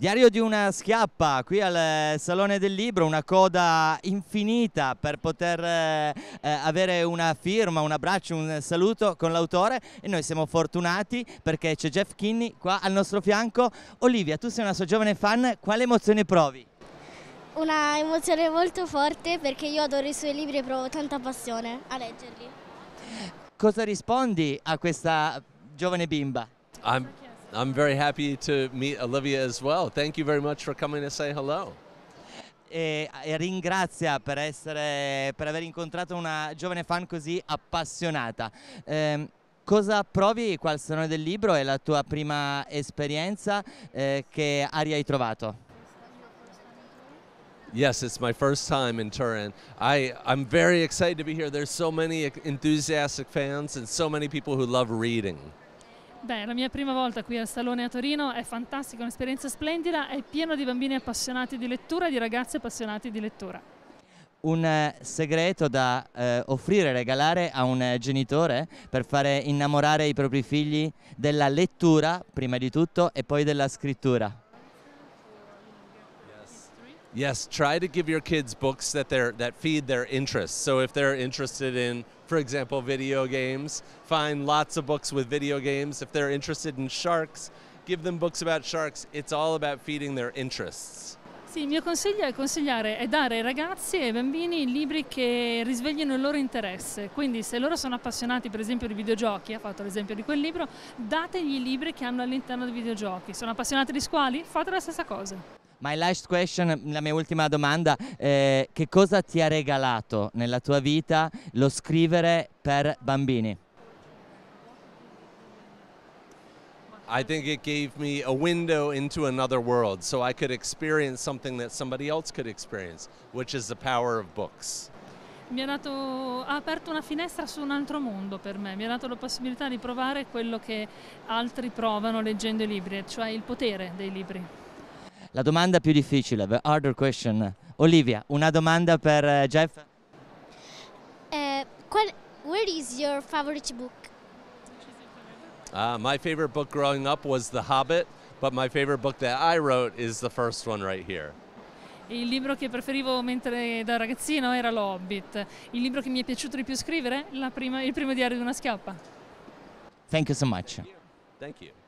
Diario di una schiappa qui al eh, Salone del Libro, una coda infinita per poter eh, eh, avere una firma, un abbraccio, un saluto con l'autore e noi siamo fortunati perché c'è Jeff Kinney qua al nostro fianco. Olivia, tu sei una sua giovane fan, quale emozione provi? Una emozione molto forte perché io adoro i suoi libri e provo tanta passione a leggerli. Cosa rispondi a questa giovane bimba? I'm ah, I'm very happy to meet Olivia as well. Thank you very much for coming to say hello. E ringrazia per, essere, per aver incontrato una giovane fan così appassionata. Eh, cosa provi qua al Salone del Libro? È la tua prima esperienza? Eh, che aria hai trovato? Yes, it's my first time in Turin. I, I'm very excited to be here. There's so many enthusiastic fans and so many people who love reading. Beh, la mia prima volta qui al Salone a Torino è fantastica, un'esperienza splendida, è pieno di bambini appassionati di lettura e di ragazzi appassionati di lettura. Un eh, segreto da eh, offrire, regalare a un genitore per fare innamorare i propri figli della lettura prima di tutto e poi della scrittura? Yes, try to give your kids books that they that feed their interests. So if they're interested in, for example, video games, find lots of books with video games. If they're interested in sharks, give them books about sharks. It's all about feeding their interests. Sì, il mio consiglio è consigliare e dare ai ragazzi e ai bambini libri che risvegliano il loro interesse. Quindi se loro sono appassionati per esempio di videogiochi, ha fatto l'esempio di quel libro, dategli i libri che hanno all'interno dei videogiochi. Sono appassionati di squali? Fate la stessa cosa. My last question, la mia ultima domanda, eh, che cosa ti ha regalato nella tua vita lo scrivere per bambini? I think it gave me a window into another world so I could experience something that somebody else could experience, which is the power of books. Mi ha, dato, ha aperto una finestra su un altro mondo per me, mi ha dato la possibilità di provare quello che altri provano leggendo i libri, cioè il potere dei libri. La domanda più difficile, the harder question. Olivia, una domanda per uh, Jeff? Uh, qual, where is your favorite book? Uh, my favorite book growing up was The Hobbit, but my favorite book that I wrote is the first one right here. Il libro che preferivo mentre da ragazzino era L'Hobbit. Il libro che mi è piaciuto di più scrivere? Prima, il primo diario di una schiappa. Thank you so much. Thank you. Thank you.